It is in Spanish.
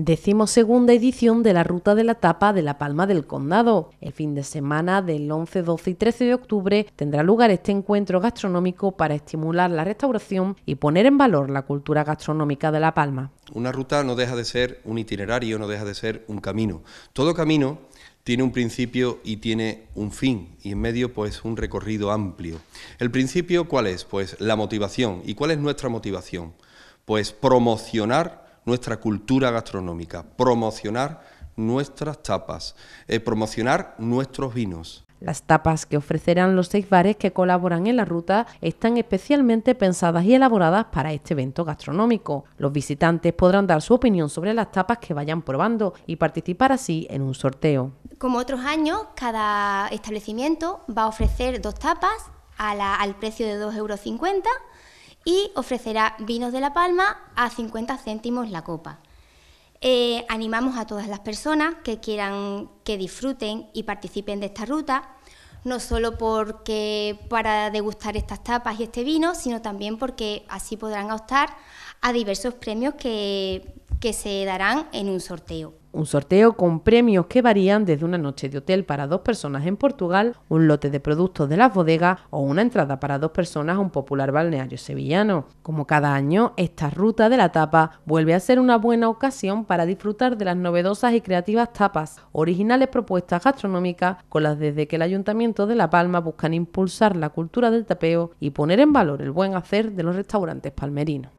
decimosegunda edición de la Ruta de la Tapa de La Palma del Condado. El fin de semana del 11, 12 y 13 de octubre tendrá lugar este encuentro gastronómico para estimular la restauración y poner en valor la cultura gastronómica de La Palma. Una ruta no deja de ser un itinerario, no deja de ser un camino. Todo camino tiene un principio y tiene un fin, y en medio pues un recorrido amplio. ¿El principio cuál es? Pues la motivación. ¿Y cuál es nuestra motivación? Pues promocionar nuestra cultura gastronómica, promocionar nuestras tapas, eh, promocionar nuestros vinos. Las tapas que ofrecerán los seis bares que colaboran en la ruta están especialmente pensadas y elaboradas para este evento gastronómico. Los visitantes podrán dar su opinión sobre las tapas que vayan probando y participar así en un sorteo. Como otros años, cada establecimiento va a ofrecer dos tapas al precio de 2,50 euros y ofrecerá vinos de La Palma a 50 céntimos la copa. Eh, animamos a todas las personas que quieran que disfruten y participen de esta ruta, no solo porque para degustar estas tapas y este vino, sino también porque así podrán optar a diversos premios que se darán en un sorteo. Un sorteo con premios que varían desde una noche de hotel para dos personas en Portugal, un lote de productos de las bodegas o una entrada para dos personas a un popular balneario sevillano. Como cada año, esta ruta de la tapa vuelve a ser una buena ocasión para disfrutar de las novedosas y creativas tapas, originales propuestas gastronómicas con las desde que el Ayuntamiento de La Palma buscan impulsar la cultura del tapeo y poner en valor el buen hacer de los restaurantes palmerinos.